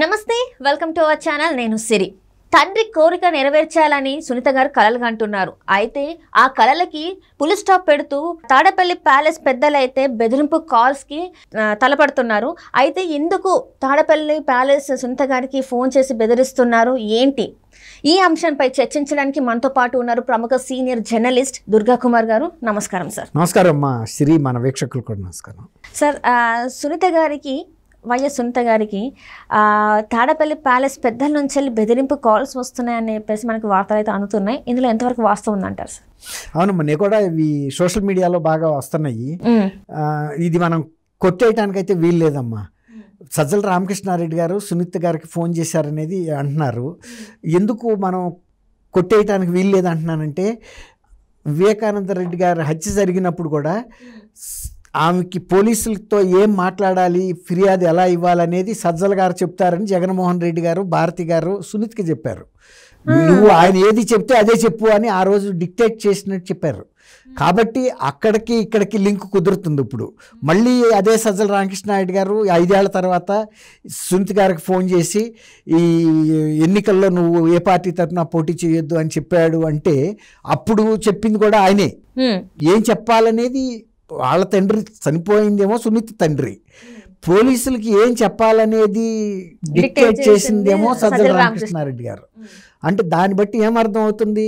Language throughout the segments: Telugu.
నమస్తే వెల్కమ్ టు అవర్ ఛానల్ నేను సిరి తండ్రి కోరిక నెరవేర్చాలని సునీత గారు కలలు అంటున్నారు అయితే ఆ కళలకి పులి స్టాప్ పెడుతూ తాడపల్లి ప్యాలెస్ పెద్దలైతే బెదిరింపు కాల్స్కి తలపడుతున్నారు అయితే ఎందుకు తాడపల్లి ప్యాలెస్ సునీత గారికి ఫోన్ చేసి బెదిరిస్తున్నారు ఏంటి ఈ అంశంపై చర్చించడానికి మనతో పాటు ఉన్నారు ప్రముఖ సీనియర్ జర్నలిస్ట్ దుర్గా కుమార్ గారు నమస్కారం సార్ నమస్కారం సిరి మన వీక్షకులు కూడా నమస్కారం సార్ సునీత గారికి వైఎస్ సునీత గారికి తాడపల్లి ప్యాలెస్ పెద్దల నుంచి వెళ్ళి బెదిరింపు కాల్స్ వస్తున్నాయని చెప్పేసి మనకి వార్తలు అయితే అందుతున్నాయి ఇందులో ఎంతవరకు వాస్తవం ఉందంటారు సార్ అవును మన కూడా ఇవి సోషల్ మీడియాలో బాగా వస్తున్నాయి ఇది మనం కొట్టేయటానికి అయితే వీలు లేదమ్మా సజ్జల రామకృష్ణారెడ్డి గారు సునీత గారికి ఫోన్ చేశారనేది అంటున్నారు ఎందుకు మనం కొట్టేయటానికి వీలు లేదంటున్నానంటే వివేకానంద రెడ్డి గారు హత్య జరిగినప్పుడు కూడా ఆమెకి పోలీసులతో ఏం మాట్లాడాలి ఫిర్యాదు ఎలా ఇవ్వాలనేది సజ్జల గారు చెప్తారని జగన్మోహన్ రెడ్డి గారు భారతి గారు సునీత్కి చెప్పారు నువ్వు ఆయన ఏది చెప్తే అదే చెప్పు అని ఆ రోజు డిక్టేట్ చేసినట్టు చెప్పారు కాబట్టి అక్కడికి ఇక్కడికి లింక్ కుదురుతుంది ఇప్పుడు మళ్ళీ అదే సజ్జల రామకృష్ణ నాయుడు గారు ఐదేళ్ల తర్వాత సునీతి గారికి ఫోన్ చేసి ఈ ఎన్నికల్లో నువ్వు ఏ పార్టీ తరఫున పోటీ చేయొద్దు అని చెప్పాడు అంటే అప్పుడు చెప్పింది కూడా ఆయనే ఏం చెప్పాలనేది వాళ్ళ తండ్రి చనిపోయిందేమో సునీత తండ్రి పోలీసులకి ఏం చెప్పాలనేది డిక్టేట్ చేసిందేమో సజ్జల రామకృష్ణారెడ్డి గారు అంటే దాన్ని బట్టి ఏమర్థం అవుతుంది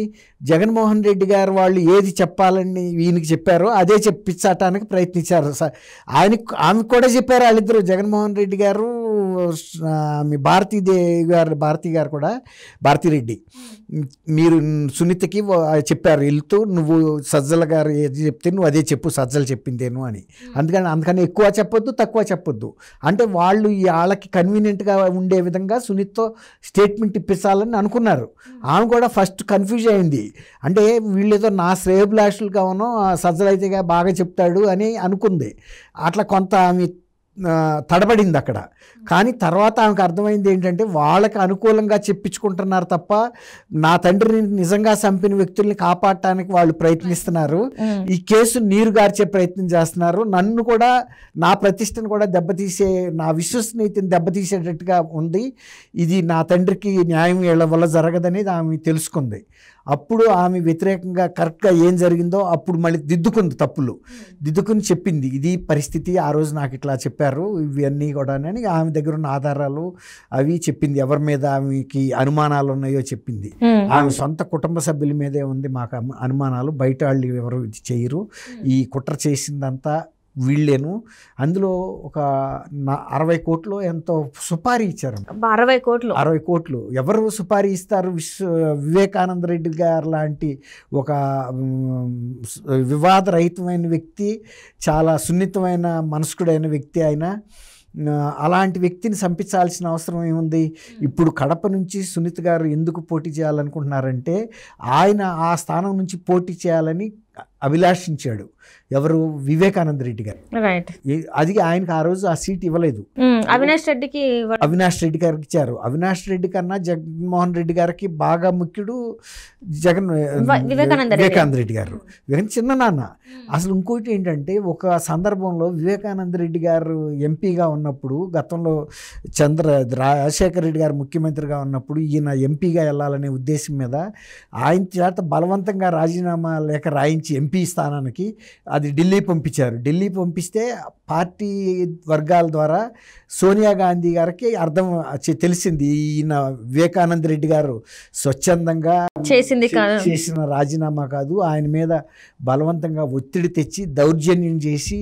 జగన్మోహన్ రెడ్డి గారు వాళ్ళు ఏది చెప్పాలని ఈయనకి చెప్పారో అదే చెప్పించటానికి ప్రయత్నించారు సార్ ఆయన ఆమె కూడా చెప్పారు వాళ్ళిద్దరు జగన్మోహన్ రెడ్డి గారు మీ భారతీదేవి గారు భారతి గారు కూడా భారతిరెడ్డి మీరు సునీతకి చెప్పారు వెళ్తూ నువ్వు సజ్జల గారు ఏది చెప్తే నువ్వు అదే చెప్పు సజ్జలు చెప్పిందేను అని అందుకని అందుకని ఎక్కువ చెప్పొద్దు తక్కువ చెప్పొద్దు అంటే వాళ్ళు ఈ వాళ్ళకి కన్వీనియంట్గా ఉండే విధంగా సునీత్తో స్టేట్మెంట్ ఇప్పించాలని అనుకున్నారు ఆమె కూడా ఫస్ట్ కన్ఫ్యూజ్ అయింది అంటే వీళ్ళేదో నా శ్రేయభిలాషులు కావను సజ్జలైతేగా బాగా చెప్తాడు అని అనుకుంది అట్లా కొంత ఆమె తడబడింది అక్కడ కానీ తర్వాత ఆమెకు అర్థమైంది ఏంటంటే వాళ్ళకి అనుకూలంగా చెప్పించుకుంటున్నారు తప్ప నా తండ్రిని నిజంగా చంపిన వ్యక్తుల్ని కాపాడటానికి వాళ్ళు ప్రయత్నిస్తున్నారు ఈ కేసు నీరు గార్చే ప్రయత్నం చేస్తున్నారు నన్ను కూడా నా ప్రతిష్టను కూడా దెబ్బతీసే నా విశ్వసనీయతని దెబ్బతీసేటట్టుగా ఉంది ఇది నా తండ్రికి న్యాయం వీళ్ళ వల్ల జరగదనేది ఆమె తెలుసుకుంది అప్పుడు ఆమె వ్యతిరేకంగా కరెక్ట్గా ఏం జరిగిందో అప్పుడు మళ్ళీ దిద్దుకుంది తప్పులు దిద్దుకుని చెప్పింది ఇది పరిస్థితి ఆ రోజు నాకు ఇట్లా చెప్పారు ఇవన్నీ కూడా అని ఆమె దగ్గర ఉన్న ఆధారాలు అవి చెప్పింది ఎవరి మీద ఆమెకి అనుమానాలు ఉన్నాయో చెప్పింది ఆమె సొంత కుటుంబ సభ్యుల మీదే ఉంది మాకు అనుమానాలు బయట వాళ్ళు ఎవరు చేయరు ఈ కుట్ర చేసిందంతా వీళ్ళేను అందులో ఒక అరవై కోట్లు ఎంతో సుపారీ ఇచ్చారు అరవై కోట్లు అరవై కోట్లు ఎవరు సుపారీ ఇస్తారు విశ్వ వివేకానంద రెడ్డి గారు లాంటి ఒక వివాదరహితమైన వ్యక్తి చాలా సున్నితమైన మనస్కుడైన వ్యక్తి ఆయన అలాంటి వ్యక్తిని చంపించాల్సిన అవసరం ఏముంది ఇప్పుడు కడప నుంచి సునీత గారు ఎందుకు పోటీ చేయాలనుకుంటున్నారంటే ఆయన ఆ స్థానం నుంచి పోటీ చేయాలని అభిలాషించాడు ఎవరు వివేకానంద రెడ్డి గారు అది ఆయనకు ఆ రోజు ఆ సీట్ ఇవ్వలేదు అవినాష్ రెడ్డికి అవినాష్ రెడ్డి గారికి ఇచ్చారు అవినాష్ రెడ్డి కన్నా జగన్మోహన్ రెడ్డి గారికి బాగా ముఖ్యుడు జగన్ వివేకానంద రెడ్డి గారు చిన్న నాన్న అసలు ఇంకోటి ఏంటంటే ఒక సందర్భంలో వివేకానంద రెడ్డి గారు ఎంపీగా ఉన్నప్పుడు గతంలో చంద్ర రాజశేఖర రెడ్డి గారు ముఖ్యమంత్రిగా ఉన్నప్పుడు ఈయన ఎంపీగా వెళ్ళాలనే ఉద్దేశం మీద ఆయన చేత బలవంతంగా రాజీనామా లేఖ రాయించారు నుంచి ఎంపీ స్థానానికి అది ఢిల్లీ పంపించారు ఢిల్లీ పంపిస్తే పార్టీ వర్గాల ద్వారా సోనియా గాంధీ గారికి అర్థం తెలిసింది ఈయన వివేకానంద రెడ్డి గారు స్వచ్ఛందంగా చేసింది చేసిన రాజీనామా కాదు ఆయన మీద బలవంతంగా ఒత్తిడి తెచ్చి దౌర్జన్యం చేసి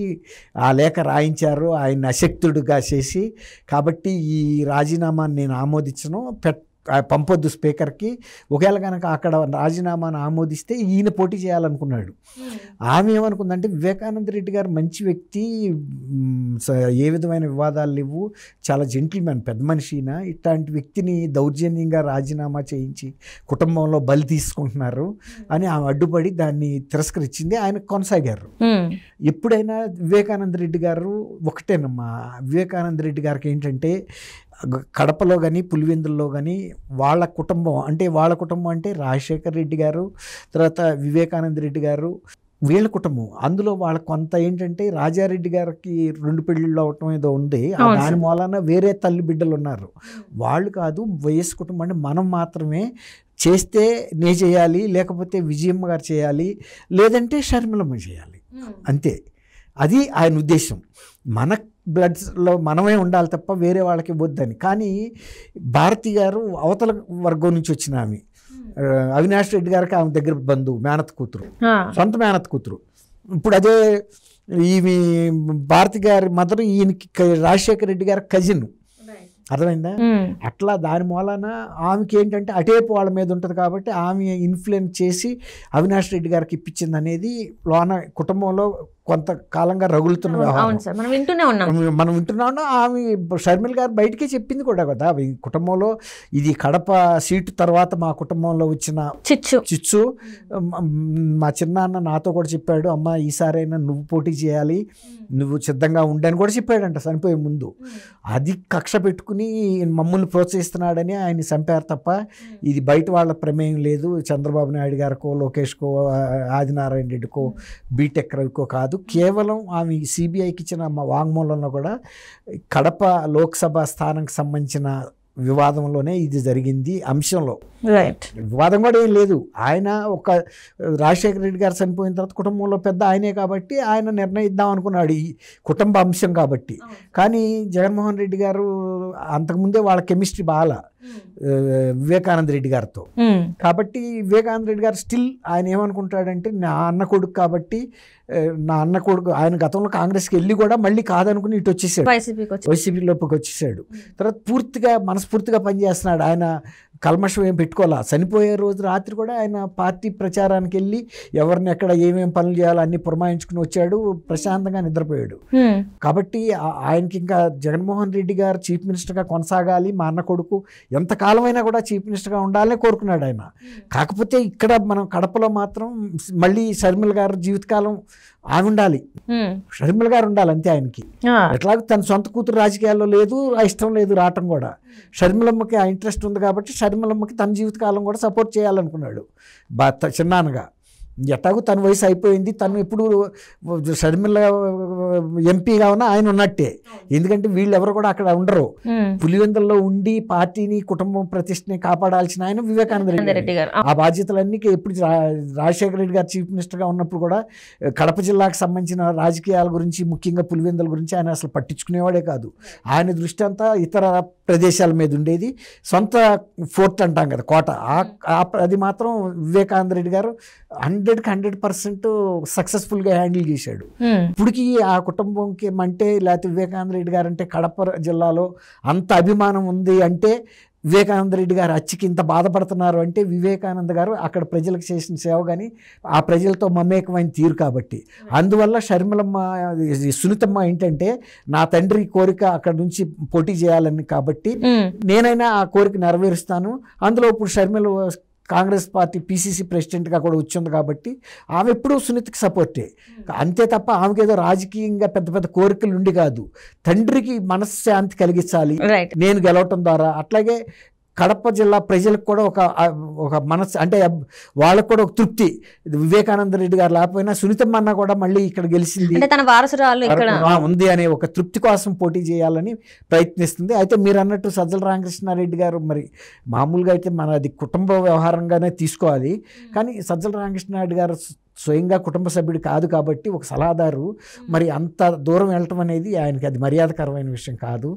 ఆ లేఖ రాయించారు ఆయన అశక్తుడుగా చేసి కాబట్టి ఈ రాజీనామాను నేను ఆమోదించను పెట్ పంపొద్దు స్పీకర్కి ఒకవేళ కనుక అక్కడ రాజీనామాను ఆమోదిస్తే ఈయన పోటీ చేయాలనుకున్నాడు ఆమె ఏమనుకుందంటే వివేకానంద రెడ్డి గారు మంచి వ్యక్తి ఏ విధమైన వివాదాలు లేవు చాలా జెంటిల్మెన్ పెద్ద మనిషిన ఇట్లాంటి వ్యక్తిని దౌర్జన్యంగా రాజీనామా చేయించి కుటుంబంలో బలి తీసుకుంటున్నారు అని ఆమె అడ్డుపడి దాన్ని తిరస్కరించింది ఆయన కొనసాగారు ఎప్పుడైనా వివేకానంద రెడ్డి గారు ఒకటేనమ్మా వివేకానంద రెడ్డి గారికి ఏంటంటే కడపలో కానీ పులివెందుల్లో కానీ వాళ్ళ కుటుంబం అంటే వాళ్ళ కుటుంబం అంటే రాజశేఖర్ రెడ్డి గారు తర్వాత వివేకానంద రెడ్డి గారు వీళ్ళ కుటుంబం అందులో వాళ్ళ కొంత ఏంటంటే రాజారెడ్డి గారికి రెండు పెళ్ళిళ్ళు అవటం ఏదో ఉంది దాని మూలాన వేరే తల్లి బిడ్డలు ఉన్నారు వాళ్ళు కాదు వయస్సు కుటుంబం అంటే మనం మాత్రమే చేస్తే నే చేయాలి లేకపోతే విజయమ్మ గారు చేయాలి లేదంటే షర్మిలమ్మ చేయాలి అంతే అది ఆయన ఉద్దేశం మన బ్లడ్స్లో మనమే ఉండాలి తప్ప వేరే వాళ్ళకి వద్దని కానీ భారతి గారు అవతల వర్గం నుంచి వచ్చిన ఆమె అవినాష్ రెడ్డి గారికి ఆమె దగ్గర బంధువు మేనత్ కూతురు సొంత మేనత్ కూతురు ఇప్పుడు అదే ఈమె భారతి గారి మదర్ ఈయనకి రాజశేఖర రెడ్డి గారి కజిన్ అర్థమైందా అట్లా దాని మూలాన ఆమెకి ఏంటంటే అటేపు వాళ్ళ మీద ఉంటుంది కాబట్టి ఆమె ఇన్ఫ్లుయెన్స్ చేసి అవినాష్ రెడ్డి గారికి ఇప్పించింది అనేది లోన కుటుంబంలో కొంతకాలంగా రగులుతున్న మనం వింటున్నా ఉన్నాం ఆమె షర్మిల్ గారు బయటకే చెప్పింది కూడా కదా ఈ కుటుంబంలో ఇది కడప సీటు తర్వాత మా కుటుంబంలో వచ్చిన చిచ్చు చిచ్చు మా చిన్నాన్న నాతో కూడా చెప్పాడు అమ్మ ఈసారైనా నువ్వు పోటీ చేయాలి నువ్వు సిద్ధంగా ఉండని కూడా చెప్పాడంట చనిపోయే ముందు అది కక్ష పెట్టుకుని మమ్మల్ని ప్రోత్సహిస్తున్నాడని ఆయన చంపారు తప్ప ఇది బయట వాళ్ళ ప్రమేయం లేదు చంద్రబాబు నాయుడు గారికో లోకేష్కో ఆదినారాయణ రెడ్డికో బీటెక్ రవికో కాదు కేవలం ఆమె సిబిఐకి ఇచ్చిన మా వాంగ్మూలంలో కూడా కడప లోక్సభ స్థానానికి సంబంధించిన వివాదంలోనే ఇది జరిగింది అంశంలో రైట్ వివాదం కూడా ఏం లేదు ఆయన ఒక రాజశేఖర రెడ్డి గారు చనిపోయిన తర్వాత కుటుంబంలో పెద్ద ఆయనే కాబట్టి ఆయన నిర్ణయిద్దాం అనుకున్నాడు ఈ కుటుంబ అంశం కాబట్టి కానీ జగన్మోహన్ రెడ్డి గారు అంతకుముందే వాళ్ళ కెమిస్ట్రీ బాగా వివేకానంద రెడ్డి గారితో కాబట్టి వివేకానంద రెడ్డి గారు స్టిల్ ఆయన ఏమనుకుంటాడంటే నా అన్న కొడుకు కాబట్టి నా అన్న కొడుకు ఆయన గతంలో కాంగ్రెస్కి వెళ్ళి కూడా మళ్ళీ కాదనుకుని ఇటు వచ్చేసాడు వైసీపీలోకి వచ్చేసాడు తర్వాత పూర్తిగా మనస్ఫూర్తిగా పనిచేస్తున్నాడు ఆయన కల్మషం ఏం పెట్టుకోవాలా చనిపోయే రోజు రాత్రి కూడా ఆయన పార్టీ ప్రచారానికి వెళ్ళి ఎవరిని ఎక్కడ ఏమేమి పనులు చేయాలో అన్ని పురమాయించుకుని వచ్చాడు ప్రశాంతంగా నిద్రపోయాడు కాబట్టి ఆయనకి ఇంకా జగన్మోహన్ రెడ్డి గారు చీఫ్ మినిస్టర్గా కొనసాగాలి మా అన్న కొడుకు ఎంతకాలమైనా కూడా చీఫ్ మినిస్టర్గా ఉండాలని కోరుకున్నాడు ఆయన కాకపోతే ఇక్కడ మనం కడపలో మాత్రం మళ్ళీ షర్మిల గారు జీవితకాలం ఆమె ఉండాలి షర్మిల గారు ఉండాలి అంతే ఆయనకి ఎట్లాగో తన సొంత కూతురు రాజకీయాల్లో లేదు ఇష్టం లేదు రావటం కూడా షర్మిలమ్మకి ఆ ఇంట్రెస్ట్ ఉంది కాబట్టి షర్మిలమ్మకి తన జీవితకాలం కూడా సపోర్ట్ చేయాలనుకున్నాడు బా చిన్నానగా ఎట్టాగు తన వయసు అయిపోయింది తను ఇప్పుడు షర్మిల ఎంపీగా ఉన్న ఆయన ఉన్నట్టే ఎందుకంటే వీళ్ళు ఎవరు కూడా అక్కడ ఉండరు పులివెందుల్లో ఉండి పార్టీని కుటుంబం ప్రతిష్టని కాపాడాల్సిన ఆయన వివేకానంద రెడ్డి గారు ఆ బాధ్యతలన్నీ ఇప్పుడు రాజశేఖర రెడ్డి గారు చీఫ్ మినిస్టర్గా ఉన్నప్పుడు కూడా కడప జిల్లాకు సంబంధించిన రాజకీయాల గురించి ముఖ్యంగా పులివెందుల గురించి ఆయన అసలు పట్టించుకునేవాడే కాదు ఆయన దృష్టి అంతా ఇతర ప్రదేశాల మీద ఉండేది సొంత ఫోర్ట్ అంటాం కదా కోట అది మాత్రం వివేకానంద రెడ్డి గారు హండ్రెడ్కి హండ్రెడ్ పర్సెంట్ సక్సెస్ఫుల్గా హ్యాండిల్ చేశాడు ఇప్పటికి ఆ కుటుంబంకి అంటే లేకపోతే వివేకానంద రెడ్డి గారు అంటే కడప జిల్లాలో అంత అభిమానం ఉంది అంటే వివేకానంద రెడ్డి గారు అచ్చికి ఇంత బాధపడుతున్నారు అంటే వివేకానంద గారు అక్కడ ప్రజలకు చేసిన సేవ కానీ ఆ ప్రజలతో మమేకమైన తీరు కాబట్టి అందువల్ల షర్మిలమ్మ సునీతమ్మ ఏంటంటే నా తండ్రి కోరిక అక్కడ నుంచి పోటీ చేయాలని కాబట్టి నేనైనా ఆ కోరిక నెరవేరుస్తాను అందులో ఇప్పుడు షర్మిల కాంగ్రెస్ పార్టీ పీసీసీ ప్రెసిడెంట్గా కూడా వచ్చింది కాబట్టి ఆమె ఎప్పుడూ సునీతకి సపోర్టే hmm. అంతే తప్ప ఆమెకి ఏదో రాజకీయంగా పెద్ద పెద్ద కోరికలు ఉండి కాదు తండ్రికి మనశ్శాంతి కలిగించాలి నేను గెలవటం ద్వారా అట్లాగే కడప జిల్లా ప్రజలకు కూడా ఒక ఒక మనస్సు అంటే వాళ్ళకు కూడా ఒక తృప్తి వివేకానంద రెడ్డి గారు లేకపోయినా సునీతమ్మ అన్న కూడా మళ్ళీ ఇక్కడ గెలిచింది ఉంది అనే ఒక తృప్తి కోసం పోటీ చేయాలని ప్రయత్నిస్తుంది అయితే మీరు అన్నట్టు సజ్జల రామకృష్ణారెడ్డి గారు మరి మామూలుగా అయితే మన అది కుటుంబ వ్యవహారంగానే తీసుకోవాలి కానీ సజ్జల రామకృష్ణారెడ్డి గారు స్వయంగా కుటుంబ సభ్యుడు కాదు కాబట్టి ఒక సలహాదారు మరి అంత దూరం వెళ్ళటం అనేది ఆయనకి అది మర్యాదకరమైన విషయం కాదు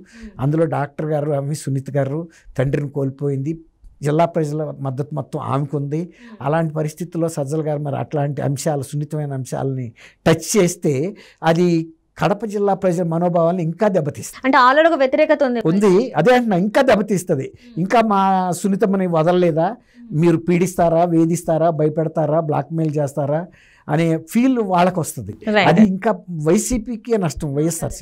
అందులో డాక్టర్ గారు ఆమె సునీత్ గారు తండ్రిని కోల్పోయింది జిల్లా ప్రజల మద్దతు మొత్తం ఆమెకు ఉంది అలాంటి పరిస్థితుల్లో సజ్జల గారు మరి అట్లాంటి అంశాలు సున్నితమైన అంశాలని టచ్ చేస్తే అది కడప జిల్లా ప్రజల మనోభావాలను ఇంకా దెబ్బతీస్తుంది అంటే ఆల్రెడీ వ్యతిరేకత ఉంది ఉంది అదే అంటున్నా ఇంకా దెబ్బతీస్తుంది ఇంకా మా సున్నితమని వదలలేదా మీరు పీడిస్తారా వేధిస్తారా భయపెడతారా బ్లాక్మెయిల్ చేస్తారా అనే ఫీల్ వాళ్ళకు వస్తుంది అది ఇంకా వైసీపీకే నష్టం వైఎస్ఆర్సీ